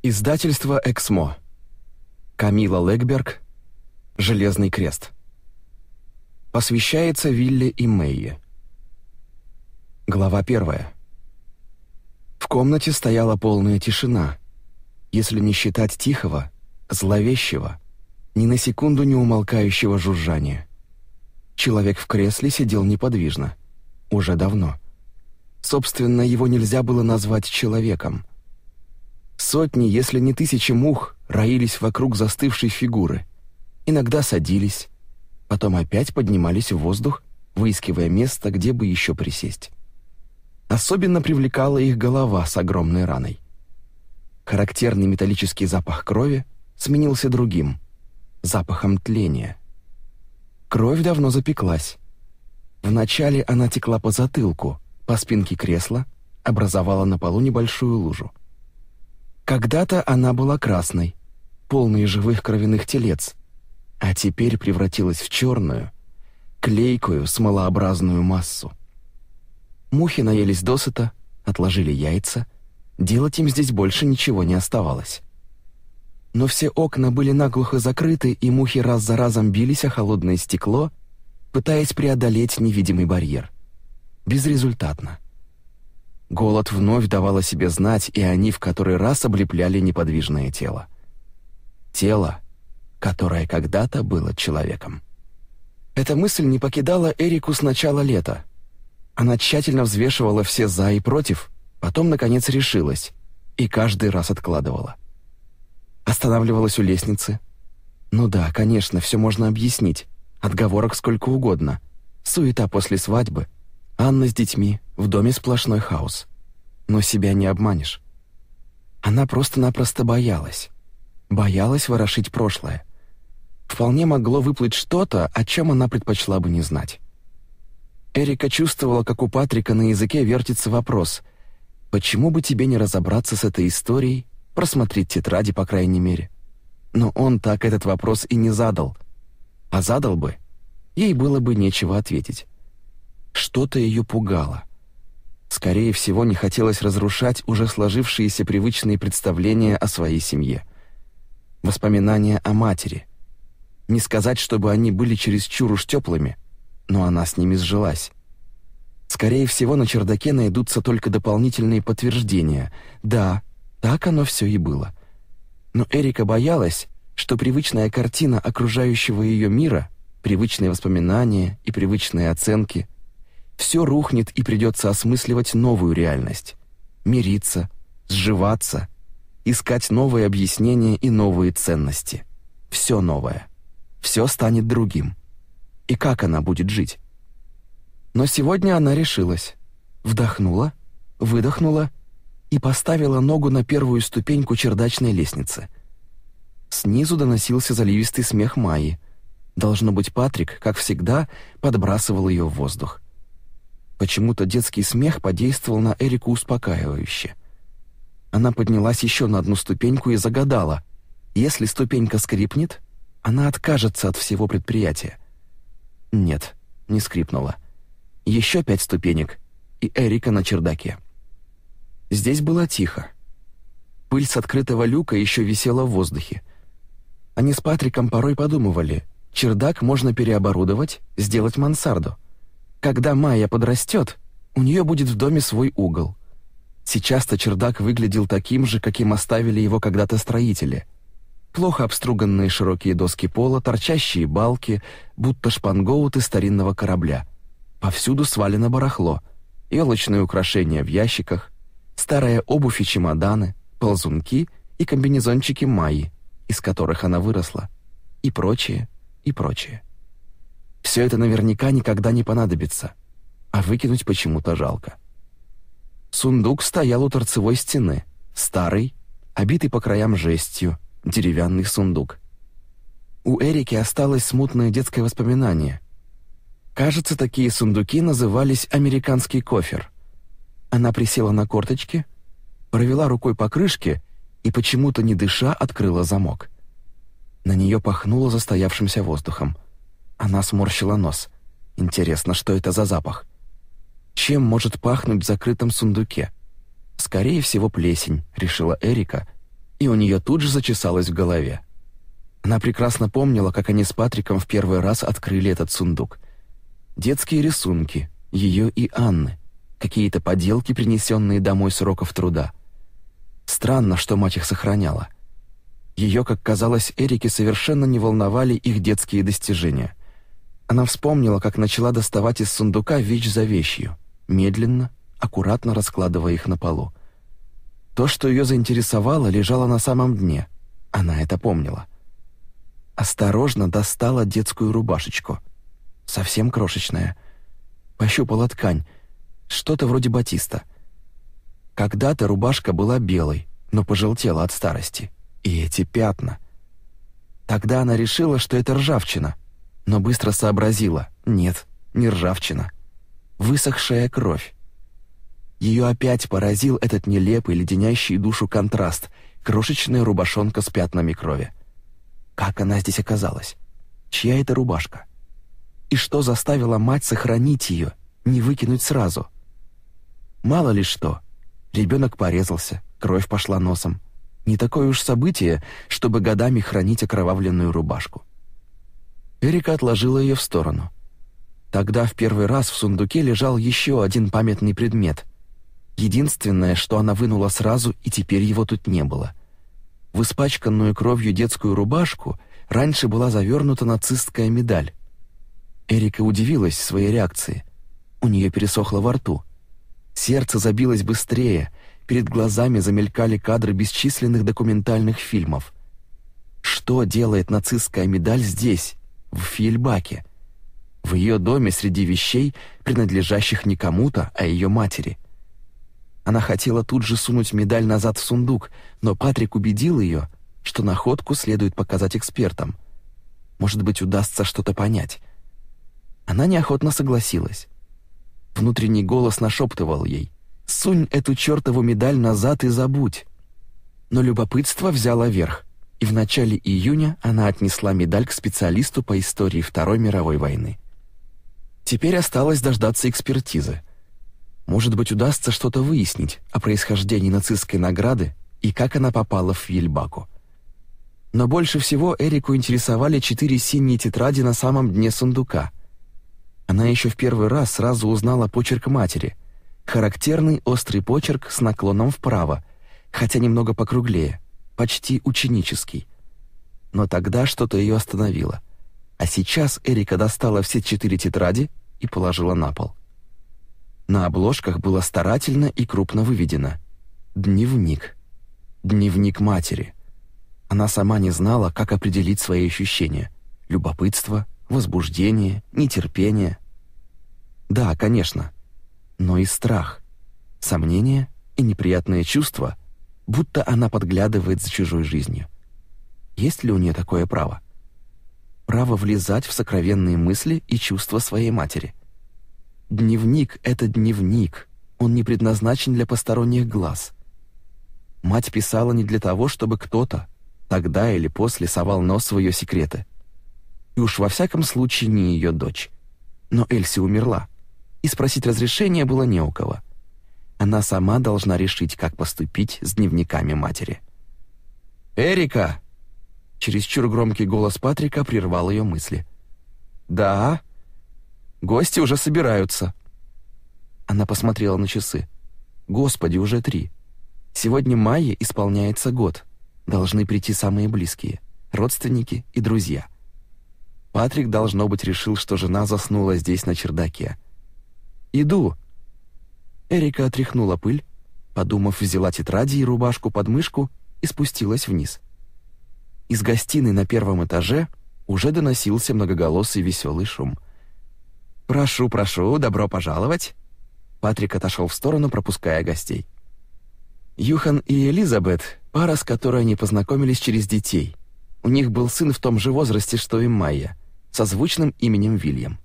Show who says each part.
Speaker 1: Издательство «Эксмо». Камила Легберг. «Железный крест». Посвящается Вилле и Мэйе. Глава первая. В комнате стояла полная тишина, если не считать тихого, зловещего, ни на секунду не умолкающего жужжания. Человек в кресле сидел неподвижно. Уже давно. Собственно, его нельзя было назвать человеком — Сотни, если не тысячи мух роились вокруг застывшей фигуры. Иногда садились, потом опять поднимались в воздух, выискивая место, где бы еще присесть. Особенно привлекала их голова с огромной раной. Характерный металлический запах крови сменился другим — запахом тления. Кровь давно запеклась. Вначале она текла по затылку, по спинке кресла, образовала на полу небольшую лужу — когда-то она была красной, полной живых кровяных телец, а теперь превратилась в черную, клейкую, смолообразную массу. Мухи наелись досыта, отложили яйца, делать им здесь больше ничего не оставалось. Но все окна были наглухо закрыты, и мухи раз за разом бились о холодное стекло, пытаясь преодолеть невидимый барьер. Безрезультатно. Голод вновь давал о себе знать, и они в который раз облепляли неподвижное тело. Тело, которое когда-то было человеком. Эта мысль не покидала Эрику с начала лета. Она тщательно взвешивала все «за» и «против», потом, наконец, решилась и каждый раз откладывала. Останавливалась у лестницы. Ну да, конечно, все можно объяснить. Отговорок сколько угодно. Суета после свадьбы. Анна с детьми, в доме сплошной хаос. Но себя не обманешь. Она просто-напросто боялась. Боялась ворошить прошлое. Вполне могло выплыть что-то, о чем она предпочла бы не знать. Эрика чувствовала, как у Патрика на языке вертится вопрос «Почему бы тебе не разобраться с этой историей, просмотреть тетради, по крайней мере?» Но он так этот вопрос и не задал. А задал бы, ей было бы нечего ответить. Что-то ее пугало. Скорее всего, не хотелось разрушать уже сложившиеся привычные представления о своей семье. Воспоминания о матери. Не сказать, чтобы они были чересчур уж теплыми, но она с ними сжилась. Скорее всего, на чердаке найдутся только дополнительные подтверждения. Да, так оно все и было. Но Эрика боялась, что привычная картина окружающего ее мира, привычные воспоминания и привычные оценки – все рухнет и придется осмысливать новую реальность, мириться, сживаться, искать новые объяснения и новые ценности. Все новое. Все станет другим. И как она будет жить? Но сегодня она решилась. Вдохнула, выдохнула и поставила ногу на первую ступеньку чердачной лестницы. Снизу доносился заливистый смех Майи. Должно быть, Патрик, как всегда, подбрасывал ее в воздух. Почему-то детский смех подействовал на Эрику успокаивающе. Она поднялась еще на одну ступеньку и загадала. Если ступенька скрипнет, она откажется от всего предприятия. Нет, не скрипнула. Еще пять ступенек, и Эрика на чердаке. Здесь было тихо. Пыль с открытого люка еще висела в воздухе. Они с Патриком порой подумывали, чердак можно переоборудовать, сделать мансарду — когда Майя подрастет, у нее будет в доме свой угол. Сейчас-то чердак выглядел таким же, каким оставили его когда-то строители. Плохо обструганные широкие доски пола, торчащие балки, будто шпангоуты старинного корабля. Повсюду свалено барахло, елочные украшения в ящиках, старая обувь и чемоданы, ползунки и комбинезончики Майи, из которых она выросла, и прочее, и прочее. Все это наверняка никогда не понадобится, а выкинуть почему-то жалко. Сундук стоял у торцевой стены, старый, обитый по краям жестью, деревянный сундук. У Эрики осталось смутное детское воспоминание. Кажется, такие сундуки назывались «американский кофер». Она присела на корточки, провела рукой по крышке и, почему-то не дыша, открыла замок. На нее пахнуло застоявшимся воздухом – она сморщила нос. Интересно, что это за запах? Чем может пахнуть в закрытом сундуке? Скорее всего, плесень, решила Эрика, и у нее тут же зачесалось в голове. Она прекрасно помнила, как они с Патриком в первый раз открыли этот сундук. Детские рисунки, ее и Анны, какие-то поделки, принесенные домой с уроков труда. Странно, что мать их сохраняла. Ее, как казалось, Эрике совершенно не волновали их детские достижения. Она вспомнила, как начала доставать из сундука вещь за вещью, медленно, аккуратно раскладывая их на полу. То, что ее заинтересовало, лежало на самом дне. Она это помнила. Осторожно достала детскую рубашечку. Совсем крошечная. Пощупала ткань. Что-то вроде батиста. Когда-то рубашка была белой, но пожелтела от старости. И эти пятна. Тогда она решила, что это ржавчина, но быстро сообразила. Нет, не ржавчина. Высохшая кровь. Ее опять поразил этот нелепый, леденящий душу контраст — крошечная рубашонка с пятнами крови. Как она здесь оказалась? Чья это рубашка? И что заставило мать сохранить ее, не выкинуть сразу? Мало ли что. Ребенок порезался, кровь пошла носом. Не такое уж событие, чтобы годами хранить окровавленную рубашку. Эрика отложила ее в сторону. Тогда в первый раз в сундуке лежал еще один памятный предмет. Единственное, что она вынула сразу, и теперь его тут не было. В испачканную кровью детскую рубашку раньше была завернута нацистская медаль. Эрика удивилась своей реакции. У нее пересохло во рту. Сердце забилось быстрее, перед глазами замелькали кадры бесчисленных документальных фильмов. Что делает нацистская медаль здесь? в Фьельбаке, в ее доме среди вещей, принадлежащих не кому-то, а ее матери. Она хотела тут же сунуть медаль назад в сундук, но Патрик убедил ее, что находку следует показать экспертам. Может быть, удастся что-то понять. Она неохотно согласилась. Внутренний голос нашептывал ей «Сунь эту чёртову медаль назад и забудь». Но любопытство взяло верх и в начале июня она отнесла медаль к специалисту по истории Второй мировой войны. Теперь осталось дождаться экспертизы. Может быть, удастся что-то выяснить о происхождении нацистской награды и как она попала в Ельбаку. Но больше всего Эрику интересовали четыре синие тетради на самом дне сундука. Она еще в первый раз сразу узнала почерк матери. Характерный острый почерк с наклоном вправо, хотя немного покруглее – почти ученический. Но тогда что-то ее остановило. А сейчас Эрика достала все четыре тетради и положила на пол. На обложках было старательно и крупно выведено «Дневник». «Дневник матери». Она сама не знала, как определить свои ощущения. Любопытство, возбуждение, нетерпение. Да, конечно. Но и страх, сомнения и неприятные чувства – будто она подглядывает за чужой жизнью. Есть ли у нее такое право? Право влезать в сокровенные мысли и чувства своей матери. Дневник — это дневник, он не предназначен для посторонних глаз. Мать писала не для того, чтобы кто-то, тогда или после, совал нос в ее секреты. И уж во всяком случае не ее дочь. Но Эльси умерла, и спросить разрешения было не у кого — она сама должна решить, как поступить с дневниками матери. «Эрика!» Чересчур громкий голос Патрика прервал ее мысли. «Да? Гости уже собираются». Она посмотрела на часы. «Господи, уже три. Сегодня мае исполняется год. Должны прийти самые близкие, родственники и друзья». Патрик, должно быть, решил, что жена заснула здесь на чердаке. «Иду», Эрика отряхнула пыль, подумав, взяла тетради и рубашку под мышку и спустилась вниз. Из гостиной на первом этаже уже доносился многоголосый веселый шум. «Прошу, прошу, добро пожаловать!» Патрик отошел в сторону, пропуская гостей. Юхан и Элизабет — пара, с которой они познакомились через детей. У них был сын в том же возрасте, что и Майя, со звучным именем Вильям.